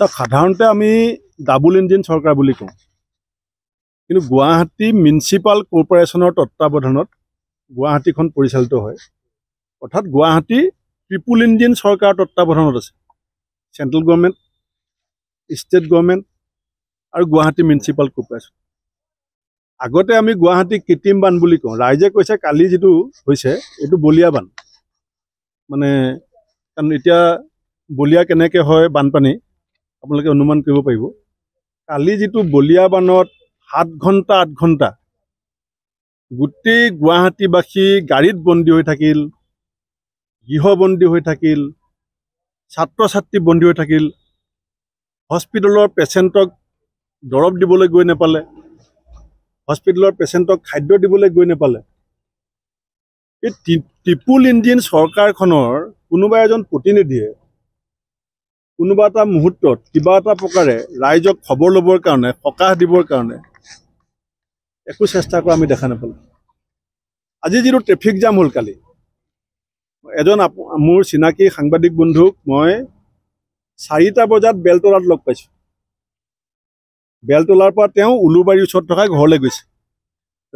চাওক সাধাৰণতে আমি ডাবুল ইঞ্জিন চৰকাৰ বুলি কওঁ কিন্তু গুৱাহাটী মিউনিচিপাল কৰ্পৰেশ্যনৰ তত্বাৱধানত গুৱাহাটীখন পৰিচালিত হয় অৰ্থাৎ গুৱাহাটী ট্ৰিপুল ইঞ্জিন চৰকাৰৰ তত্বাৱধানত আছে চেণ্ট্ৰেল গভৰ্ণমেণ্ট ষ্টেট গভৰ্ণমেণ্ট আৰু গুৱাহাটী মিউনিচিপাল কৰ্পৰেশ্যন আগতে আমি গুৱাহাটী কৃত্ৰিম বান্ধ বুলি কওঁ ৰাইজে কৈছে কালি যিটো হৈছে এইটো বলিয়া বান মানে কাৰণ এতিয়া বলীয়া কেনেকৈ হয় বানপানী আপোনালোকে অনুমান কৰিব পাৰিব কালি যিটো বলিয়াবানত সাত ঘণ্টা আঠ ঘণ্টা গোটেই গুৱাহাটীবাসী গাড়ীত বন্দী হৈ থাকিল গৃহবন্দী হৈ থাকিল ছাত্ৰ ছাত্ৰী বন্দী হৈ থাকিল হস্পিটেলৰ পেচেণ্টক দৰৱ দিবলৈ গৈ নেপালে হস্পিটেলৰ পেচেণ্টক খাদ্য দিবলৈ গৈ নেপালে এই ট্ৰিপুল ইঞ্জিন চৰকাৰখনৰ কোনোবা এজন প্ৰতিনিধিয়ে কোনোবা এটা মুহূৰ্তত কিবা এটা প্ৰকাৰে ৰাইজক খবৰ ল'বৰ কাৰণে সকাহ দিবৰ কাৰণে একো চেষ্টা কৰা আমি দেখা নাপালোঁ আজি যিটো ট্ৰেফিক জাম হ'ল কালি এজন আপ মোৰ চিনাকি সাংবাদিক বন্ধুক মই চাৰিটা বজাত বেলতলাত লগ পাইছোঁ বেলতলাৰ পৰা তেওঁ উলুবাৰীৰ ওচৰত থকা ঘৰলৈ গৈছে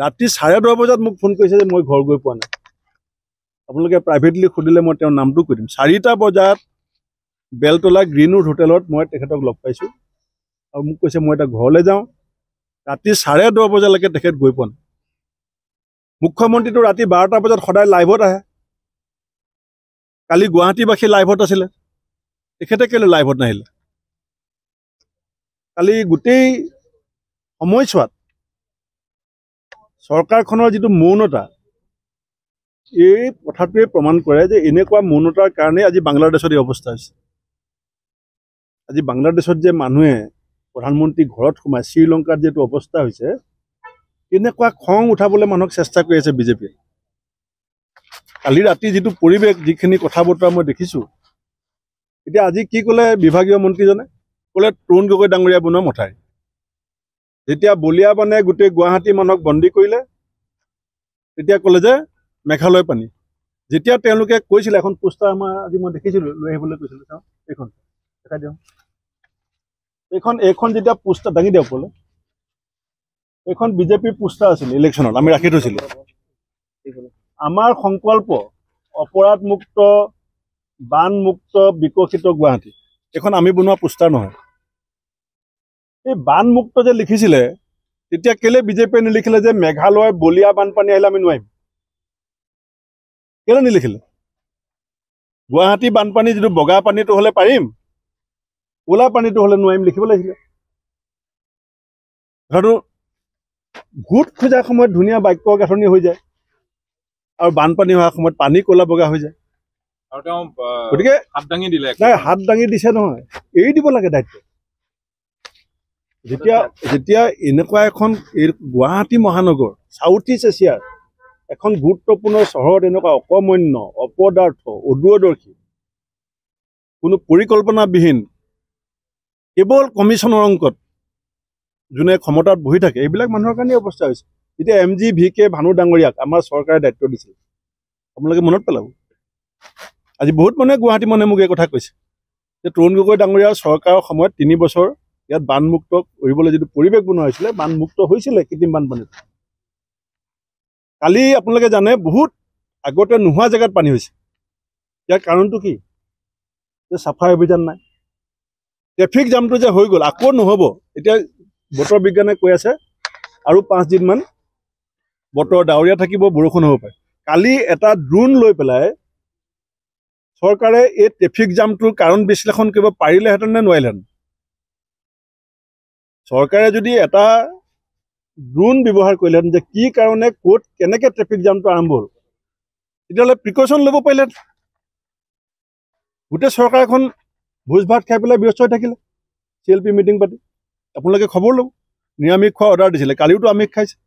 ৰাতি চাৰে দহ বজাত মোক ফোন কৰিছে যে মই ঘৰ গৈ পোৱা নাই আপোনালোকে প্ৰাইভেটলি সুধিলে মই তেওঁৰ নামটো কৈ দিম চাৰিটা বজাত বেলতলা গ্ৰীণ ৰোড হোটেলত মই তেখেতক লগ পাইছোঁ আৰু মোক কৈছে মই এতিয়া ঘৰলৈ যাওঁ ৰাতি চাৰে দহ বজালৈকে তেখেত গৈ পোৱা নাই মুখ্যমন্ত্ৰীটো ৰাতি বাৰটা বজাত সদায় লাইভত আহে কালি গুৱাহাটীবাসী লাইভত আছিলে তেখেতে কেলৈ লাইভত নাহিলে কালি গোটেই সময়ছোৱাত চৰকাৰখনৰ যিটো মৌনতা এই কথাটোৱে প্ৰমাণ কৰে যে এনেকুৱা মৌনতাৰ কাৰণেই আজি বাংলাদেশত এই অৱস্থা হৈছে আজি বাংলাদেশত যে মানুহে প্ৰধানমন্ত্ৰী ঘৰত সোমাই শ্ৰীলংকাৰ যিটো অৱস্থা হৈছে কেনেকুৱা খং উঠাবলৈ মানুহক চেষ্টা কৰি আছে বিজেপিয়ে কালি ৰাতি যিটো পৰিৱেশ যিখিনি কথা বতৰা মই দেখিছো এতিয়া আজি কি ক'লে বিভাগীয় মন্ত্ৰীজনে ক'লে তৰুণ গগৈ ডাঙৰীয়া বনোৱা মথাই যেতিয়া বলিয়া মানে গোটেই গুৱাহাটী মানুহক বন্দী কৰিলে তেতিয়া ক'লে যে মেঘালয় পানী যেতিয়া তেওঁলোকে কৈছিলে এখন পোষ্টাৰ আমাৰ আজি মই দেখিছিলো লৈ আহিবলৈ কৈছিলো চাওঁ এইখন এইখন এইখন যেতিয়া পোষ্টাৰ দাঙি দিয়ক বোলে এইখন বিজেপিৰ পোষ্টাৰ আছিল ইলেকশ্যনত আমি ৰাখি থৈছিলো আমাৰ সংকল্প অপৰাধমুক্ত বানমুক্ত বিকশিত গুৱাহাটী এইখন আমি বনোৱা পোষ্টাৰ নহয় এই বানমুক্ত যে লিখিছিলে তেতিয়া কেলে বিজেপিয়ে নিলিখিলে যে মেঘালয় বলিয়া বানপানী আহিলে আমি নোৱাৰিম কেলৈ নিলিখিলে গুৱাহাটী বানপানী যিটো বগা পানীটো হ'লে পাৰিম ক'লা পানীটো হ'লে নোৱাৰিম লিখিব লাগিছিলে হয়তো গোট খোজাৰ সময়ত ধুনীয়া বাক্য গাঁথনি হৈ যায় আৰু বানপানী হোৱাৰ সময়ত পানী ক'লা বগা হৈ যায় আৰু তেওঁ গতিকে হাত দাঙি দিলে নাই হাত দাঙি দিছে নহয় এৰি দিব লাগে দায়িত্ব যেতিয়া যেতিয়া এনেকুৱা এখন এই গুৱাহাটী মহানগৰ চাউথ ইষ্ট এছিয়াৰ এখন গুৰুত্বপূৰ্ণ চহৰত এনেকুৱা অকমন্য অপদাৰ্থ অদূৰদৰ্শী কোনো পৰিকল্পনাবিহীন কেৱল কমিশ্যনৰ অংকত যোনে ক্ষমতাত বহি থাকে এইবিলাক মানুহৰ কাৰণেই অৱস্থা হৈছে এতিয়া M G V K Bhanu ডাঙৰীয়াক আমাৰ চৰকাৰে দায়িত্ব দিছিল আপোনালোকে মনত পেলাব আজি বহুত মানুহে গুৱাহাটী মানুহে মোক এই কথা কৈছে যে তৰুণ গগৈ ডাঙৰীয়াৰ চৰকাৰৰ সময়ত তিনি বছৰ ইয়াত বানমুক্ত কৰিবলৈ যিটো পৰিৱেশ বনোৱা হৈছিলে বানমুক্ত হৈছিলে কৃত্ৰিম বানপানীত কালি আপোনালোকে জানে বহুত আগতে নোহোৱা জেগাত পানী হৈছে ইয়াৰ কাৰণটো কি যে চাফাই অভিযান নাই ট্ৰেফিক জামটো যে হৈ গ'ল আকৌ নহ'ব এতিয়া বতৰ বিজ্ঞানে কৈ আছে আৰু পাঁচদিনমান বতৰ ডাৱৰীয়া থাকিব বৰষুণ হ'ব পাৰে কালি এটা ড্ৰোন লৈ পেলাই চৰকাৰে এই ট্ৰেফিক জামটোৰ কাৰণ বিশ্লেষণ কৰিব পাৰিলেহেঁতেন নে নোৱাৰিলেহেঁতেন চৰকাৰে যদি এটা ড্ৰোন ব্যৱহাৰ কৰিলেহেঁতেন যে কি কাৰণে ক'ত কেনেকৈ ট্ৰেফিক জামটো আৰম্ভ হ'ল তেতিয়াহ'লে প্ৰিকশ্যন ল'ব পাৰিলেহেঁতেন গোটেই চৰকাৰখন ভোজ ভাত খাই পেলাই ব্যস্ত হৈ থাকিলে চি এল পি মিটিং পাতি আপোনালোকে খবৰ ল'ব নিৰামিষ খোৱা অৰ্ডাৰ দিছিলে কালিওতো আমিষ খাইছে